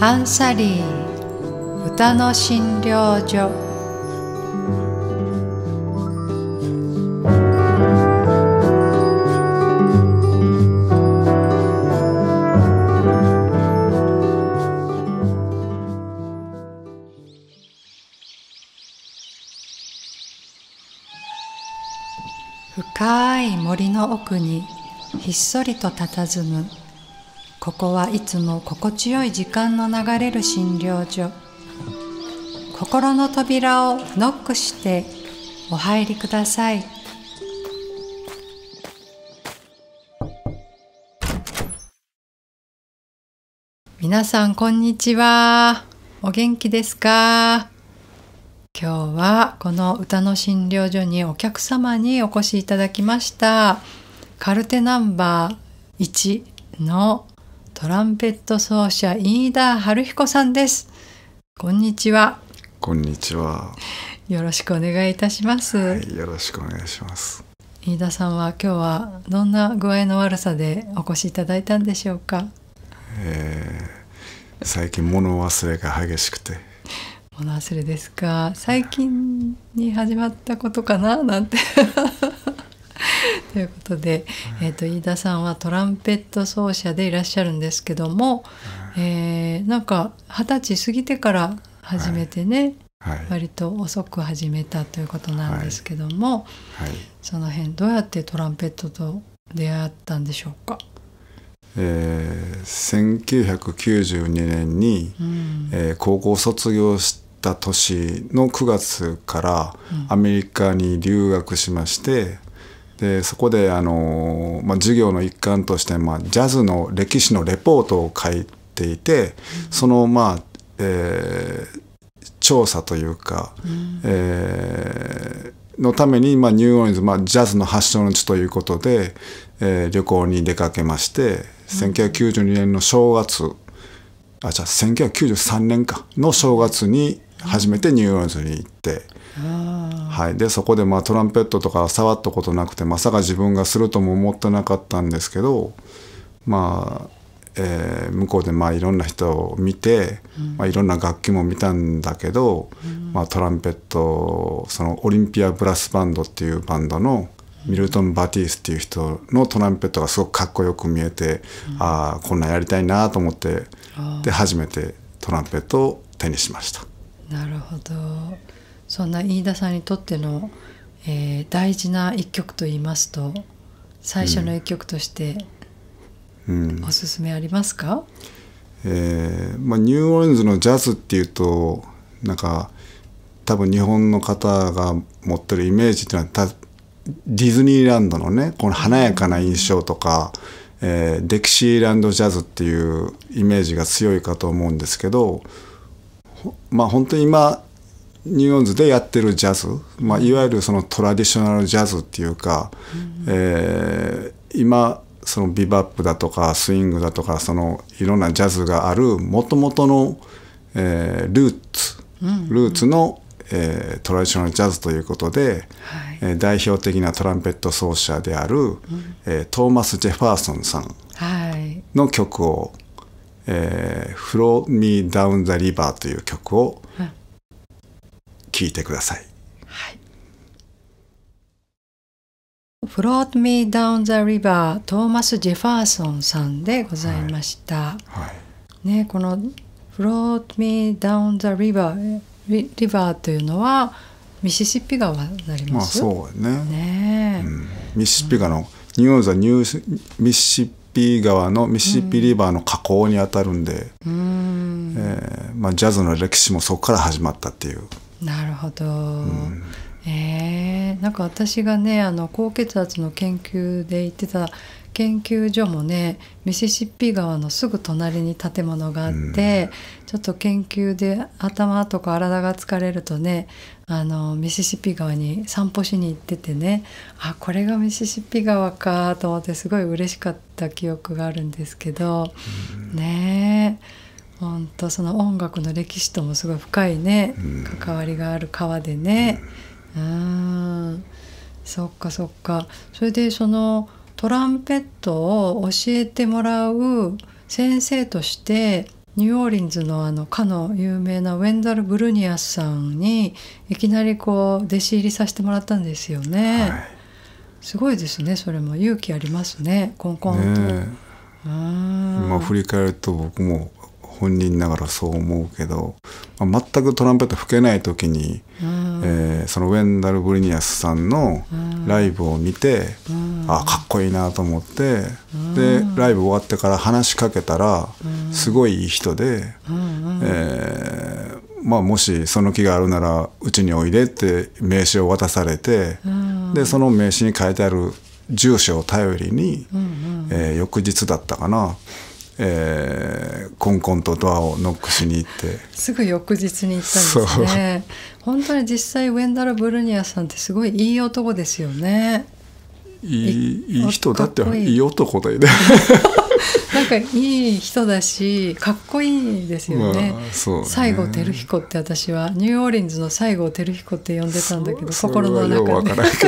アンサリー歌の診療所深い森の奥にひっそりと佇むここはいつも心地よい時間の流れる診療所心の扉をノックしてお入りください皆さんこんにちはお元気ですか今日はこの歌の診療所にお客様にお越しいただきましたカルテナンバー1のトランペット奏者飯田春彦さんですこんにちはこんにちはよろしくお願いいたします、はい、よろしくお願いします飯田さんは今日はどんな具合の悪さでお越しいただいたんでしょうか、えー、最近物忘れが激しくて物忘れですか最近に始まったことかななんて ということで、えーと、飯田さんはトランペット奏者でいらっしゃるんですけども、えー、なんか二十歳過ぎてから始めてね、はい、割と遅く始めたということなんですけども、はいはい、その辺どうやってトランペットと出会ったんでしょうかえー、1992年に、うん、えー、高校卒業した年の9月からアメリカに留学しまして、でそこであの、まあ、授業の一環として、まあ、ジャズの歴史のレポートを書いていてそのまあ、えー、調査というか、うん、えー、のために、まあ、ニューオーリンズ、まあ、ジャズの発祥の地ということで、えー、旅行に出かけまして、うん、1992年の正月あじゃあ1993年かの正月に初めてニューオーリンズに行って。はい、でそこでまあトランペットとか触ったことなくてまさか自分がするとも思ってなかったんですけどまあ、えー、向こうでまあいろんな人を見て、うん、まあ、いろんな楽器も見たんだけど、うん、まあ、トランペットそのオリンピアブラスバンドっていうバンドのミルトン・バティースっていう人のトランペットがすごくかっこよく見えて、うん、ああこんなんやりたいなと思ってで初めてトランペットを手にしました。なるほどそんな飯田さんにとっての、えー、大事な一曲といいますと最初の一曲としておすすめありますか、うんうん、えー、まあ、ニューオーリンズのジャズっていうとなんか多分日本の方が持ってるイメージっていうのはディズニーランドのねこの華やかな印象とか、えー、デキシーランドジャズっていうイメージが強いかと思うんですけどまあ本当に今ニューオンズでやってるジャズ、まあ、いわゆるそのトラディショナルジャズっていうか、えー、今そのビバップだとかスイングだとかそのいろんなジャズがあるもともとの、えー、ルーツ、ルーツの、えー、トラディショナルジャズということで、はいえー、代表的なトランペット奏者である、うん、えー、トーマス・ジェファーソンさんの曲を「はいえー、From Me Down the River」という曲を、はい聞いてください。はい Brought Me Down the River トーマス・ジェファーソンさんでございました。はいはい、ね、この Brought Me Down the River リバーというのはミシシッピ川になります。まあそうね。ね、うん、ミシシッピ川の、ニューザニュースミシシッピ川のミシシッピリバーの河口にあたるんで、うん、えー、まあジャズの歴史もそこから始まったっていう。なるほど、うん、えー、なんか私がねあの高血圧の研究で言ってた研究所もねミシシッピ川のすぐ隣に建物があって、うん、ちょっと研究で頭とか体が疲れるとねあのミシシッピ川に散歩しに行っててねあこれがミシシッピ川かと思ってすごい嬉しかった記憶があるんですけど、うん、ねえ。本当その音楽の歴史ともすごい深いね、うん、関わりがある川でね。うん、ん、そっかそっか。それでそのトランペットを教えてもらう先生としてニューオーリンズのあのかの有名なウェンダル・ブルニアスさんにいきなりこう弟子入りさせてもらったんですよね。はい、すごいですねそれも勇気ありますねコンコンと。ね今振り返ると僕も本人ながらそう思うけど、まあ、全くトランペット吹けない時に、えー、そのウェンダル・ブリニアスさんのライブを見て、ああかっこいいなと思って、でライブ終わってから話しかけたら、すごいいい人で、えー、まあ、もしその気があるならうちにおいでって名刺を渡されて、でその名刺に書いてある住所を頼りに、えー、翌日だったかなえー、コンコンとドアをノックしに行ってすぐ翌日に行ったんですね本当に実際ウェンダル・ブルニアさんってすごいいい男ですよねいいいい人だっていい男だよね なんかいい人だしかっこいいですよねまあ、ね西郷輝彦って私はニューオーリンズの西郷輝彦って呼んでたんだけど心の中で。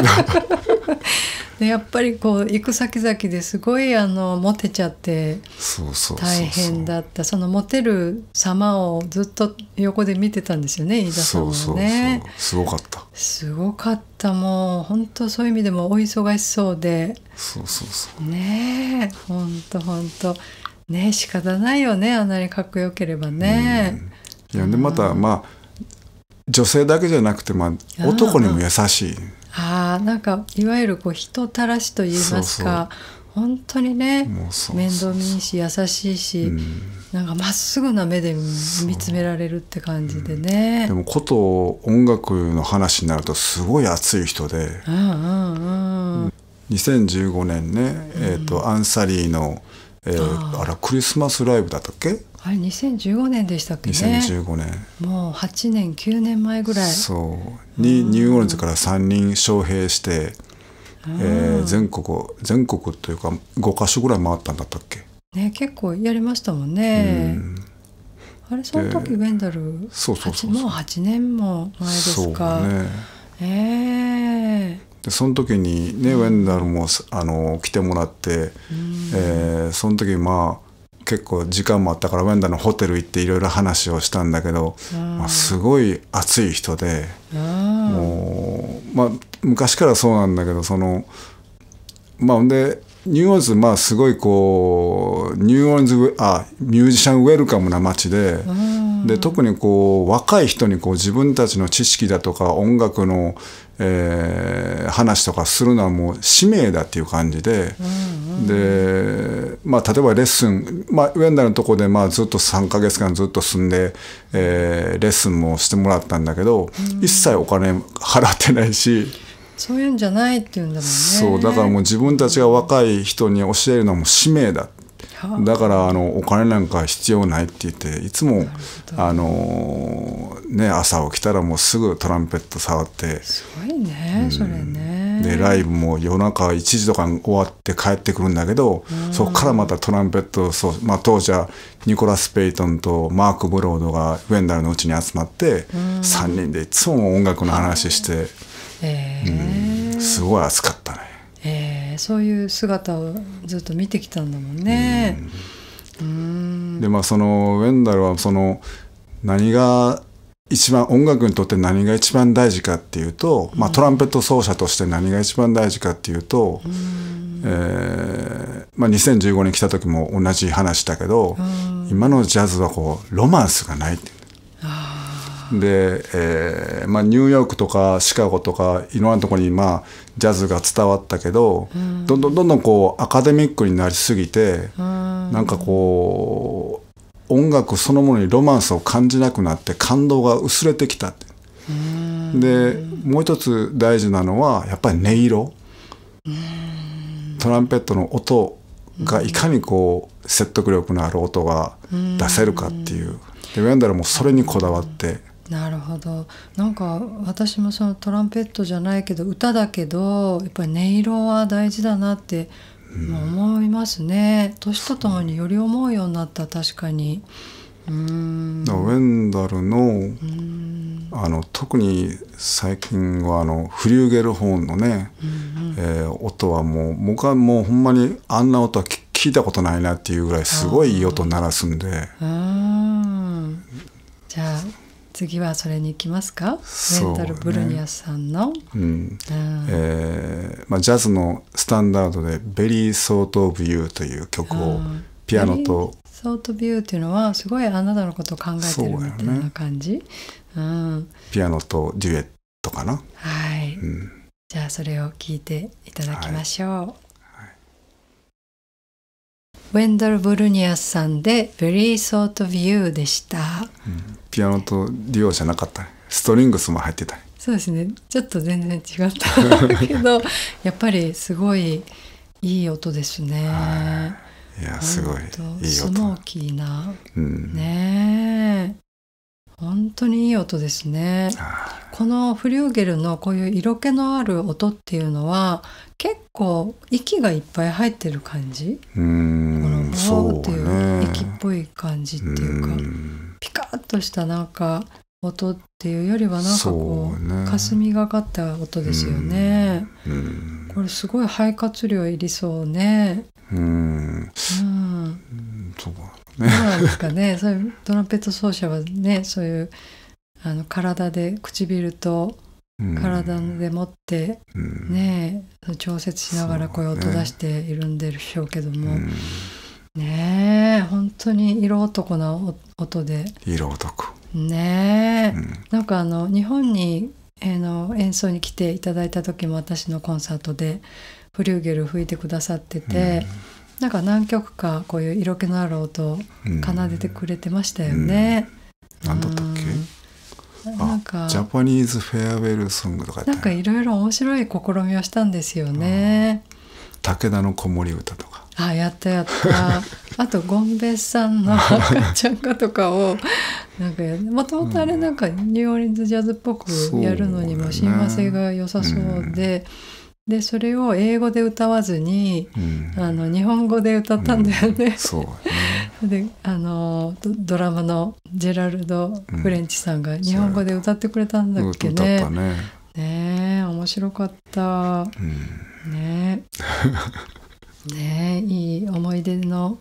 でやっぱりこう行く先々ですごいあのモテちゃって大変だったそのモテる様をずっと横で見てたんですよね飯田さんはねすごかったすごかったもう本当そういう意味でもお忙しそうでそうそうそうねえほんとほんとね仕方ないよねあんなにかっこよければね、いやでまた、まあ女性だけじゃなくて、まあ、男にも優しい。あなんかいわゆるこう人たらしと言いますか本当にね面倒見いいし優しいし、うん、なんかまっすぐな目で見つめられるって感じでね、うん、でもこと音楽の話になるとすごい熱い人で、うんうんうん、2015年ね、えーと、アンサリーの、えー、あらクリスマスライブだったっけあれ2015年でしたっけね2015年もう8年9年前ぐらいそうにニューオーリンズから3人招聘して、えー、全国全国というか5か所ぐらい回ったんだったっけね結構やりましたもんね、んあれその時ウェンダル、そうそうそうそうもう8年も前ですかねえー、でその時にね、うウェンダルもあの来てもらって、うえー、その時まあ結構時間もあったからウェンダのホテル行っていろいろ話をしたんだけど、まあ、すごい熱い人でもう、まあ、昔からそうなんだけどそのまあでニューオーズまあすごいこうニューオーズあミュージシャンウェルカムな街でで特にこう若い人にこう自分たちの知識だとか音楽の、えー、話とかするのはもう使命だっていう感じで、でまあ、例えばレッスン、まあ、ウェンダルのとこで、まあ、ずっと3か月間ずっと住んで、えー、レッスンもしてもらったんだけど、一切お金払ってないし。そういうんじゃないっていうんだもんね。そうだからもう自分たちが若い人に教えるのも使命だ。だからあのお金なんか必要ないって言っていつもあの、ね、朝起きたらもうすぐトランペット触ってすごいね、うん、それねでライブも夜中1時とかに終わって帰ってくるんだけど、そこからまたトランペットそう、まあ、当時はニコラス・ペイトンとマーク・ブロードがウェンダルのうちに集まって、3人でいつも音楽の話して、えうん、すごい熱かったね。えそういう姿をずっと見てきたんだもんね。うんでまあそのウェンダルはその何が一番音楽にとって何が一番大事かっていうと、まあ、トランペット奏者として何が一番大事かっていうと、うん、えー、まあ、2015年来た時も同じ話だけど、うん、今のジャズはこうロマンスがないってで、えーまあ、ニューヨークとかシカゴとかいろんなとこに、まあ、ジャズが伝わったけど、うん、どんどんどんどんこうアカデミックになりすぎて、うん、なんかこう音楽そのものにロマンスを感じなくなって感動が薄れてきたてでもう一つ大事なのはやっぱり音色トランペットの音がいかにこう説得力のある音が出せるかっていうでウェンダルもそれにこだわって。なるほどなんか私もそのトランペットじゃないけど歌だけどやっぱり音色は大事だなって思いますね年とともにより思うようになった確かにうんウェンダルのあの特に最近はあのフリューゲルホーンのね、うんうん、えー、音はもう僕はもうほんまにあんな音は聞いたことないなっていうぐらいすごいいい音鳴らすんで。じゃあ次はそれに行きますか、メンタル・ブルニアさんの、うんえまあ、ジャズのスタンダードで「ベリー・ソート・ビュー」という曲をピアノとソート・ビューっていうのはすごいあなたのことを考えてるみたいな感じう、ん、ピアノとデュエットかなはい、うん、じゃあそれを聞いていただきましょう、はいウェンダル・ブルニアさんで「Very Sort of You」でした、うん、ピアノとデュオじゃなかった、ね、ストリングスも入ってた、ね、そうですねちょっと全然違った けどやっぱりすごいいい音ですねいやすごいいい音スモーキーな、うん、ねえ本当にいい音ですねこのフリューゲルのこういう色気のある音っていうのは結構息がいっぱい入ってる感じうんーっていう、ね、駅っぽい感じっていうか、うん、ピカッとしたなんか音っていうよりはなんかこう、ね、霞がかった音ですよね、これすごい肺活量いりそうねうん、うん、そうかなんですかね そういうトランペット奏者はねそういうあの体で唇と体で持って、ね調節しながらこういう音出しているんでしょうけども、ねえ本当に色男な音で色男ねえ、うん、なんかあの日本に、えー、の演奏に来ていただいた時も私のコンサートでフリューゲル吹いてくださってて、うん、なんか何曲かこういう色気のある音を奏でてくれてましたよね、うんうん、だったっけ、なんかジャパニーズフェアウェルソングとか、なんかいろいろ面白い試みをしたんですよね。武田の子守歌とあやったやった あとゴンベさんの 赤ちゃんかとかをなんかもともとあれなんかニューオリンズジャズっぽくやるのにも親和性が良さそうで。でそれを英語で歌わずに、うん、あの日本語で歌ったんだよね。うん、であのドラマのジェラルド・フレンチさんが日本語で歌ってくれたんだっけね。ねね面白かった。ねねいい思い出の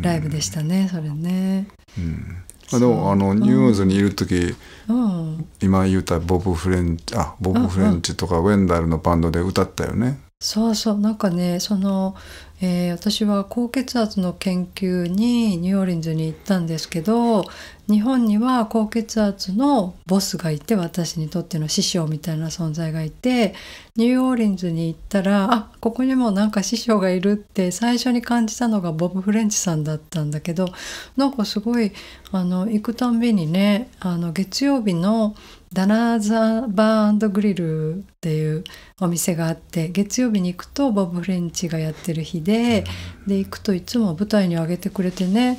ライブでしたね、うん、それね。うんあでもあのニューオーズにいる時、うん、今言うたボブ・フレンチあボブ・フレンチとかウェンダルのバンドで歌ったよねそうそうなんかねその、えー、私は高血圧の研究にニューオーリンズに行ったんですけど日本には高血圧のボスがいて私にとっての師匠みたいな存在がいてニューオーリンズに行ったらあここにもなんか師匠がいるって最初に感じたのがボブ・フレンチさんだったんだけどなんかすごいあの行くたんびにねあの月曜日の「ダナーザバーグリルっていうお店があって月曜日に行くとボブ・フレンチがやってる日で、うん、で行くといつも舞台に上げてくれてね、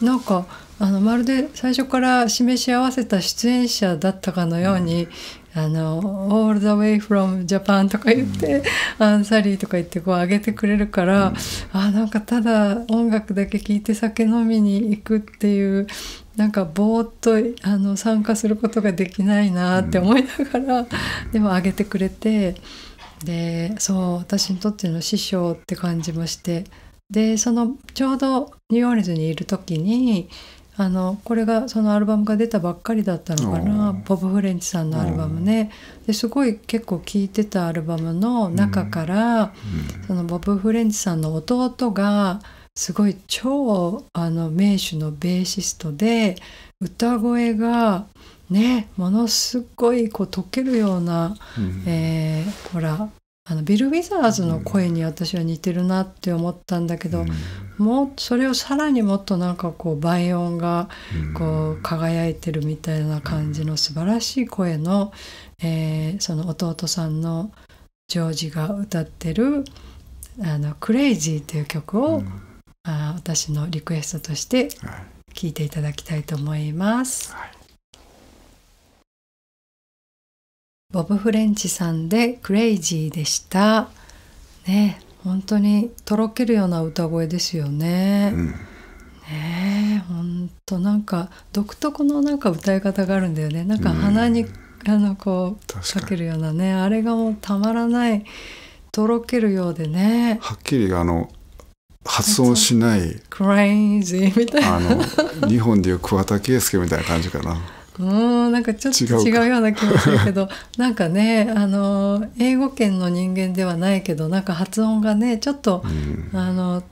うん、なんかあのまるで最初から示し合わせた出演者だったかのように「オーあのウェイ・フロム・ジャパン」とか言って「うん、アンサリー」とか言ってこう上げてくれるから、うん、あなんかただ音楽だけ聴いて酒飲みに行くっていうなんかぼーっとあの参加することができないなって思いながら、うん、でもあげてくれてでそう私にとっての師匠って感じましてでそのちょうどニューオーリンズにいる時にあのこれがそのアルバムが出たばっかりだったのかなボブ・フレンチさんのアルバムねですごい結構聴いてたアルバムの中から、うん、そのボブ・フレンチさんの弟が「すごい超あの名手のベーシストで歌声がねものすごいこう溶けるような、うん、えー、ほらあのビル・ウィザーズの声に私は似てるなって思ったんだけど、うん、もうそれをさらにもっとなんかこう倍音がこう輝いてるみたいな感じの素晴らしい声の、えー、その弟さんのジョージが歌ってる「あのクレイジー」という曲を、あ私のリクエストとして聞いていただきたいと思います、はい、ボブ・フレンチさんで「クレイジー」でしたね本当にとろけるような歌声ですよね、うん、ねほんとなんか独特のなんか歌い方があるんだよねなんか鼻に、うん、あのこうかけるようなねあれがもうたまらないとろけるようでねはっきりあの発音しないクレイジーみたいなあの日本でいう桑田佳祐みたいな感じかな。うんなんかちょっと違うような気もするけどなんかねあの英語圏の人間ではないけどなんか発音がねちょっと、うん、あの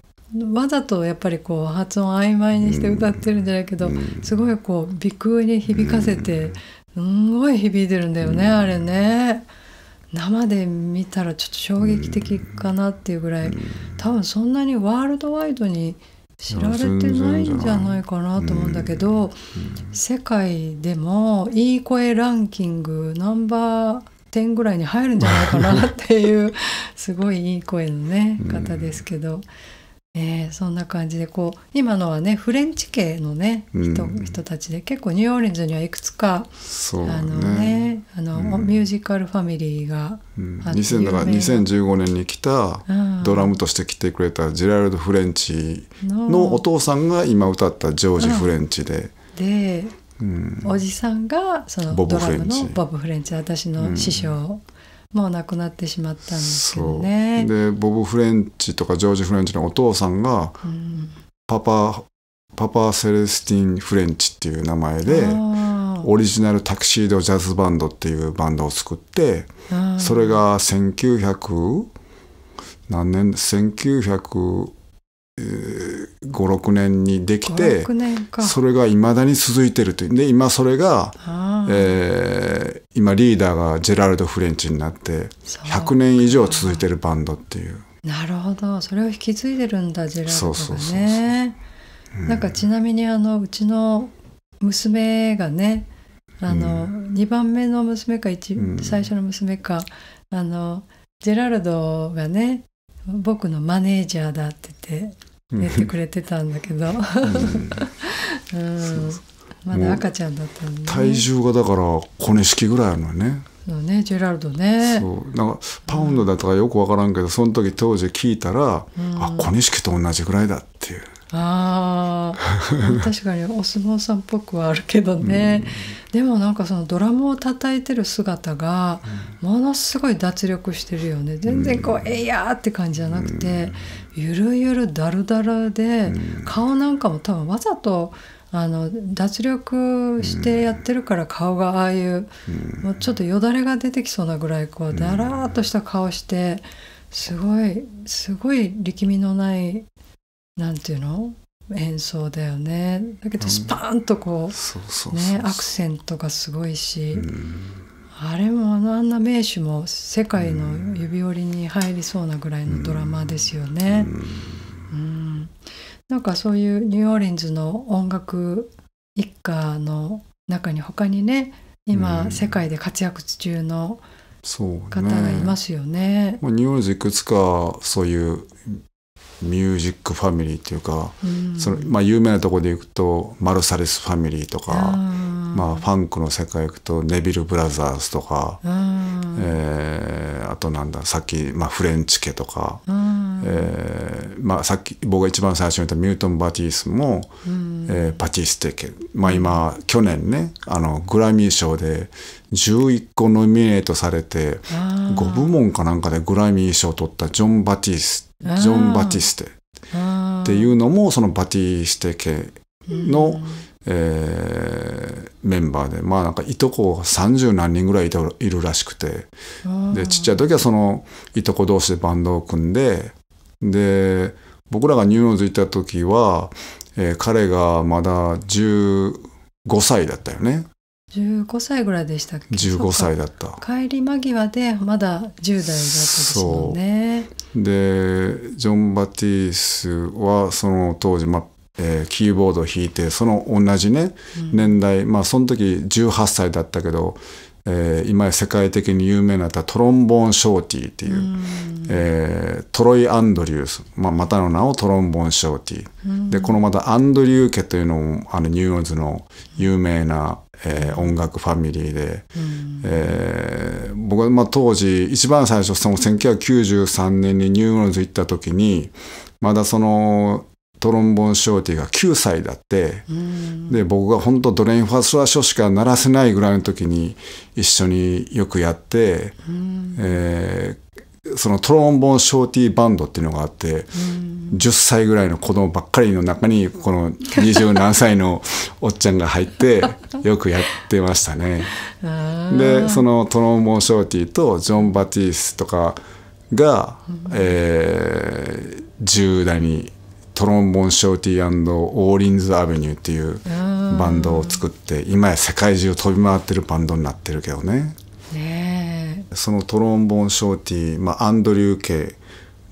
わざとやっぱりこう発音曖昧にして歌ってるんじゃないけど、うん、すごいこう鼻腔に響かせて、うん、すんごい響いてるんだよね、あれね。生で見たらちょっと衝撃的かなっていうぐらい、うん、多分そんなにワールドワイドに知られてないんじゃないかなと思うんだけど、うんうん、世界でもいい声ランキングナンバー10ぐらいに入るんじゃないかなっていうすごいいい声のね方ですけど。えー、そんな感じでこう今のはねフレンチ系のね人うん、人たちで結構ニューオーリンズにはいくつか、ね、あのねあの、うん、ミュージカルファミリーが、うん、2015年に来たドラムとして来てくれたジェラルド・フレンチのお父さんが今歌ったジョージ・フレンチで。で、うん、おじさんがそのドラムのボブ・フレンチ私の師匠。もう亡くなってしまったんですけどねでボブ・フレンチとかジョージ・フレンチのお父さんが、うん、パパパパ・セレスティン・フレンチっていう名前でオリジナルタクシード・ジャズバンドっていうバンドを作ってそれが1900何年1900 56年にできてそれがいまだに続いてるというで今それが、えー、今リーダーがジェラルド・フレンチになって100年以上続いてるバンドっていうなるほどそれを引き継いでるんだジェラルドがねそうなんかちなみにあのうちの娘がねあの、うん、2番目の娘か、うん、最初の娘かあのジェラルドがね僕のマネージャーだって言って寝てくれてたんだけど、まだ赤ちゃんだったんね体重がだから小錦ぐらいあるのねのねジェラルドねそうなんかパウンドだとかよく分からんけど、その時当時聞いたら、うん、あ小錦と同じぐらいだっていうあ 確かにお相撲さんっぽくはあるけどね、うん、でもなんかそのドラムを叩いてる姿がものすごい脱力してるよね全然こう「えいや!」って感じじゃなくて、ゆるゆるだるだるで、顔なんかも多分わざとあの脱力してやってるから顔がああいう、もうちょっとよだれが出てきそうなぐらいこうだらーっとした顔してすごいすごい力みのない何て言うの演奏だよねだけどスパーンとこう,、ね、アクセントがすごいし。あれもあのあんな名手も世界の指折りに入りそうなぐらいのドラマですよね。うん、うんなんかそういうニューオーリンズの音楽一家の中に他にね今世界で活躍中の方がいますよね。うん、ねニューオーリンズいくつかそういうミュージックファミリーというか、うん、そのまあ、有名なとこでいくとマルサレスファミリーとか、まあ、ファンクの世界行くとネビル・ブラザーズとか、ーえー、あとなんださっき、まあ、フレンチ家とか、ーえーまあ、さっき僕が一番最初に言ったミュートン・バティスも、ーえー、パティステ家、まあ今、今去年ねあのグラミー賞で。11個ノミネートされて5部門かなんかでグラミー賞を取ったジョン・バティスジョン・バティステっていうのもそのバティステ系の、えー、メンバーでまあなんかいとこ30何人ぐらいいるらしくてでちっちゃい時はそのいとこ同士でバンドを組んでで僕らがニューヨーズ行った時は、えー、彼がまだ15歳だったよね15歳ぐらいでしたっけ15歳だった帰り間際でまだ10代だったですもんねでジョン・バティースはその当時、まあえー、キーボードを弾いてその同じね、うん、年代まあその時18歳だったけどえー、今や世界的に有名なったトロンボーン・ショーティーっていう、うえー、トロイ・アンドリュース、まあ、またの名をトロンボーン・ショーティーでこのまたアンドリュー家というのもあのニューヨーズの有名な、えー、音楽ファミリーで、ーえー、僕はまあ当時一番最初その1993年にニューヨーズ行った時にまだそのトロンボンショーティが9歳だって、で僕が本当ドレインファーストラショしか鳴らせないぐらいの時に一緒によくやって、えー、そのトロンボンショーティバンドっていうのがあって、10歳ぐらいの子供ばっかりの中にこの二十何歳のおっちゃんが入ってよくやってましたね。でそのトロンボンショーティとジョン・バティスとかが、えー、10代に。トロンボン・ショーティーオーリンズ・アベニューっていうバンドを作って今や世界中を飛び回ってるバンドになってるけどね。ねそのトロンボン・ショーティー、まあ、アンドリュー系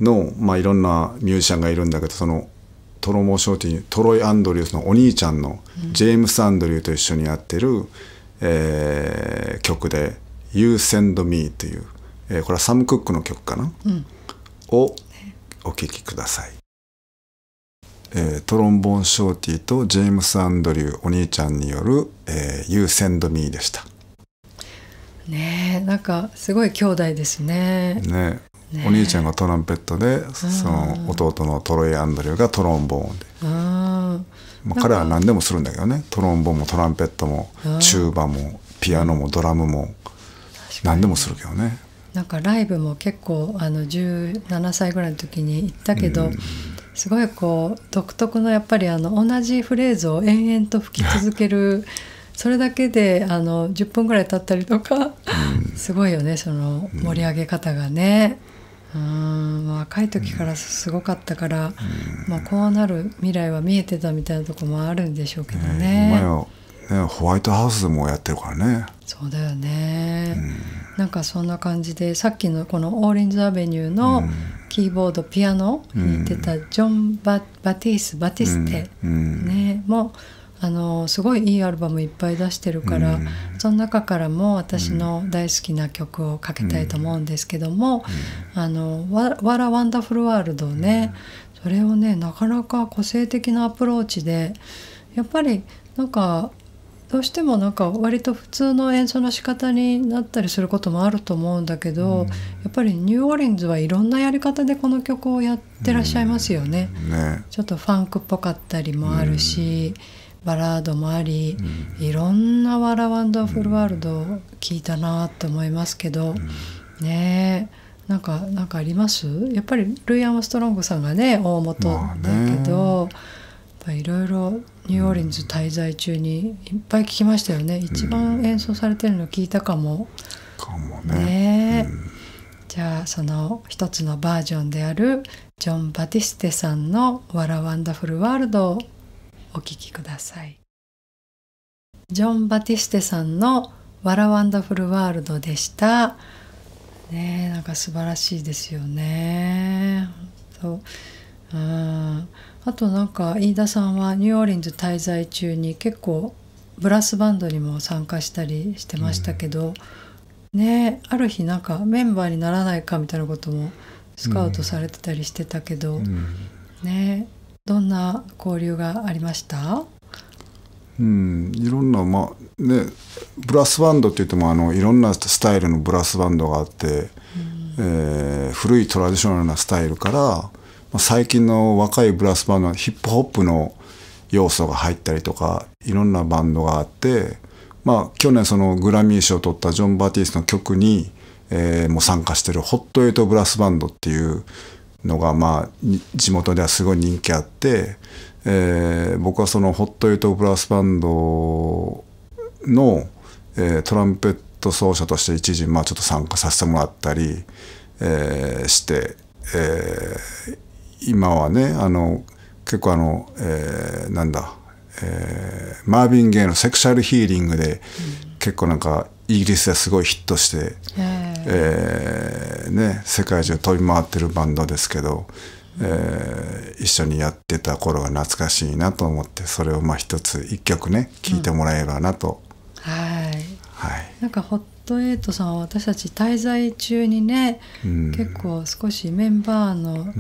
の、まあ、いろんなミュージシャンがいるんだけどそのトロンボン・ショーティートロイ・アンドリュースのお兄ちゃんのジェームス・アンドリューと一緒にやってる、うん、えー、曲で「You Send Me」という、えー、これはサム・クックの曲かな、うん、をお聴きください。えー、トロンボーンショーティーとジェームス・アンドリューお兄ちゃんによる「え You Send Me」でしたねえなんかすごい兄弟ですねねねお兄ちゃんがトランペットでその弟のトロイ・アンドリューがトロンボーンであ、まあ、彼は何でもするんだけどねトロンボーンもトランペットもチューバもピアノもドラムも何でもするけどねなんかライブも結構あの17歳ぐらいの時に行ったけど、うんすごいこう独特のやっぱりあの同じフレーズを延々と吹き続けるそれだけであの10分ぐらい経ったりとか、うん、すごいよねその盛り上げ方がね。うん若い時からすごかったから、うん、まあ、こうなる未来は見えてたみたいなとこもあるんでしょうけどね。ねね、ホワイトハウスでもやってるからねそうだよね、うん、なんかそんな感じでさっきのこのオーリンズ・アベニューのキーボードピアノ弾いてたジョン・バティス・バティステ、ね、もあのすごいいいアルバムいっぱい出してるから、その中からも私の大好きな曲をかけたいと思うんですけども「あのわらワンダフルワールドをね、それをねなかなか個性的なアプローチでやっぱりなんかどうしてもなんか割と普通の演奏の仕方になったりすることもあると思うんだけど、うん、やっぱりニューオーリンズはいろんなやり方でこの曲をやってらっしゃいますよね。うん、ねちょっとファンクっぽかったりもあるし、うん、バラードもあり、いろんな「ワラワンダフルワールド」を聞いたなと思いますけど、ねえ。なんかなんかありますやっぱりルイ・アームストロングさんがね大元だけど、まあね、いろいろニューオーリンズ滞在中にいっぱい聞きましたよね、うん、一番演奏されてるの聞いたかも。かもね。ねじゃあその一つのバージョンであるジョン・バティステさんの「わらワンダフル・ワールド」をお聴きください。ジョン・バティステさんの「わらワンダフル・ワールド」でした。ねなんか素晴らしいですよね。そううんあとなんか飯田さんはニューオーリンズ滞在中に結構ブラスバンドにも参加したりしてましたけど、うん、ねある日なんかメンバーにならないかみたいなこともスカウトされてたりしてたけど、うん、ねどんな交流がありましたうん、いろんな、まあね、ブラスバンドっていってもあのいろんなスタイルのブラスバンドがあって、うん、えー、古いトラディショナルなスタイルから最近の若いブラスバンドはヒップホップの要素が入ったりとかいろんなバンドがあってまあ去年そのグラミー賞を取ったジョン・バティスの曲に、えー、も参加してるホットエイトブラスバンドっていうのがまあ地元ではすごい人気あって、えー、僕はそのホットエイトブラスバンドの、えー、トランペット奏者として一時まあちょっと参加させてもらったり、えー、して、えー、今はねあの結構あの、えー、なんだ、えー、マービン・ゲイの「セクシャルヒーリングで」結構なんかイギリスですごいヒットして、えー、ね、世界中飛び回ってるバンドですけど、えー、一緒にやってた頃が懐かしいなと思ってそれをまあ一つ一曲ね聴いてもらえればなと、うん、はいはいなんかほっトエイトさんは私たち滞在中にね、うん、結構少しメンバーのね、う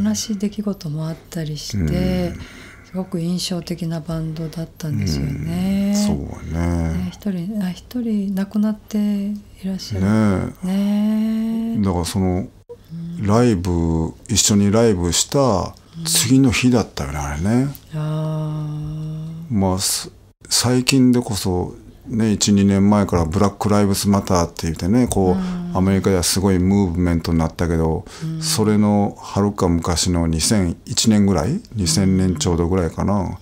ん、悲しい出来事もあったりして、うん、すごく印象的なバンドだったんですよね。そうね一、人あ一人亡くなっていらっしゃるね、ね、だからそのライブ一緒にライブした次の日だったよねあれね。あまあ最近でこそね、12年前からブラック・ライブズ・マターって言ってねこう、アメリカではすごいムーブメントになったけど、それのはるか昔の2001年ぐらい2000年ちょうどぐらいかな、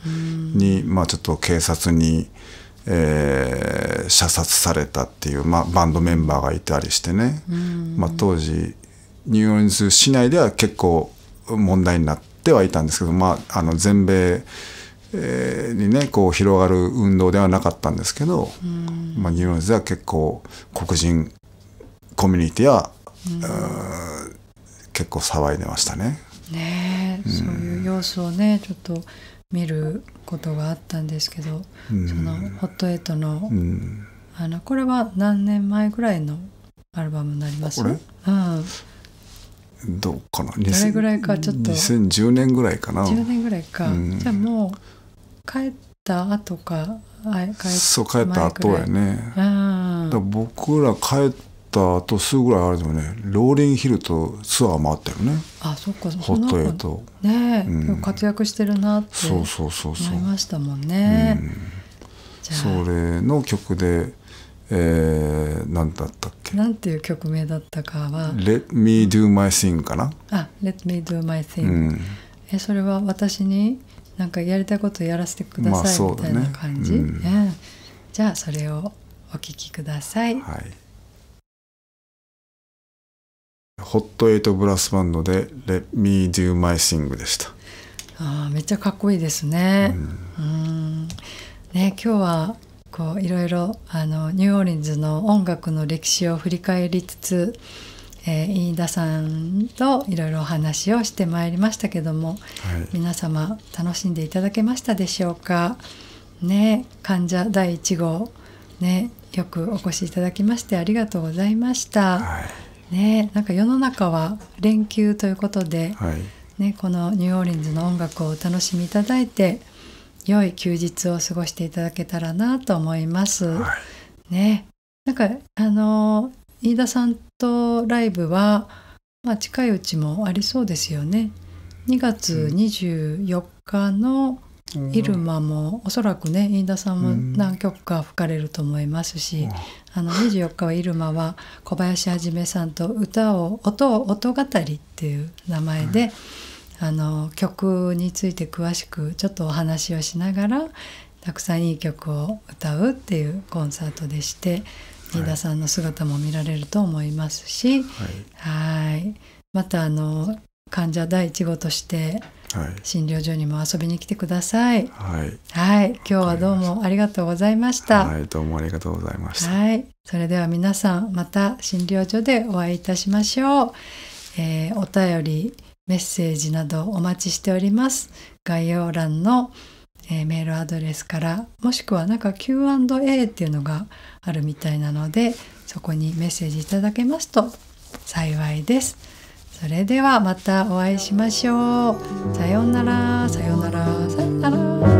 に、まあ、ちょっと警察に、えー、射殺されたっていう、まあ、バンドメンバーがいたりしてね、まあ、当時ニューオーリンズ市内では結構問題になってはいたんですけど、まあ、あの全米にねこう広がる運動ではなかったんですけど、まあ、ニューヨークでは結構黒人コミュニティは、結構騒いでましたね。ねそういう様子をねちょっと見ることがあったんですけど、そのホットエイトの,、あのこれは何年前ぐらいのアルバムになりますこれ、うん、どうかな2010年ぐらいかな10年ぐらいか、じゃあもう帰った後か帰っそう帰った後やねあだ僕ら帰った後すぐぐらいあれでもねローリンヒルとツアー回ったよねあそっかホットエイトね、うん、活躍してるなってそうそうそうそう思いましたもんね、それの曲でえー、何だったっけなんていう曲名だったかは「Let me do my thing」かなあ「Let me do my thing、うん」えそれは私になんかやりたいことやらせてくださいみたいな感じ、ねうん、じゃあそれをお聞きください、はい、ホットエイトブラスバンドで「Let Me Do My Sing」でしたあめっちゃかっこいいですね、うん、ね今日はこういろいろあのニューオーリンズの音楽の歴史を振り返りつつえー、飯田さんといろいろお話をしてまいりましたけども、はい、皆様楽しんでいただけましたでしょうかね患者第1号ねよくお越しいただきましてありがとうございました、はい、ねなんか世の中は連休ということで、はい、ね、このニューオーリンズの音楽をお楽しみいただいて良い休日を過ごしていただけたらなと思います、ねなんかあのー飯田さんトライブは、まあ、近いうちもありそうですよね。2月24日の入間も、うん、おそらくね飯田さんも何曲か吹かれると思いますし、うん、あの24日は入間は小林一さんと歌を音を音語りっていう名前で、うん、あの曲について詳しくちょっとお話をしながらたくさんいい曲を歌うっていうコンサートでして飯田さんの姿も見られると思いますし、はい、またあの患者第一号として診療所にも遊びに来てください。はい、はい、今日はどうもありがとうございました。はい、どうもありがとうございました。はい、それでは皆さんまた診療所でお会いいたしましょう。えー、お便りメッセージなどお待ちしております。概要欄のえー、メールアドレスからもしくはなんか Q&A っていうのがあるみたいなのでそこにメッセージいただけますと幸いです。それではまたお会いしましょう。さようなら、さようなら、さようなら。